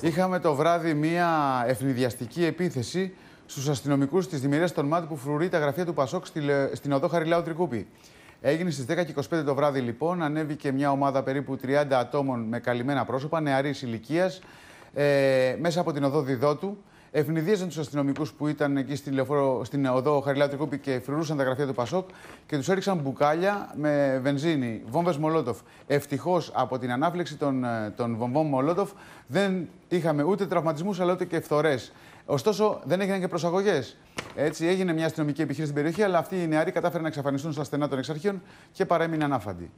Είχαμε το βράδυ μία ευνηδιαστική επίθεση στους αστυνομικούς της Δημηρία των ΜΑΤ που φρουρεί τα γραφεία του Πασόκ στην οδό Χαριλάου Τρικούπη. Έγινε στις 10.25 το βράδυ λοιπόν. Ανέβηκε μια ομάδα περίπου 30 ατόμων με καλυμμένα πρόσωπα νεαρής ηλικίας ε, μέσα από την οδό Διδότου ευνηδίαζαν τους αστυνομικούς που ήταν εκεί στην, λεωφόρο, στην οδό Χαριλάτρη Κούπη και φρουρούσαν τα γραφεία του Πασόκ και τους έριξαν μπουκάλια με βενζίνη, βόμβες Μολότοφ. Ευτυχώς από την ανάφλεξη των, ε, των βομβών Μολότοφ δεν είχαμε ούτε τραυματισμούς αλλά ούτε και φθορές. Ωστόσο, δεν έγιναν και προσαγωγές. Έτσι, έγινε μια αστυνομική επιχείρηση στην περιοχή, αλλά αυτοί οι νεαροί κατάφεραν να εξαφανιστούν στα στενά των εξαρχείων και παρέμειναν άφαντοι.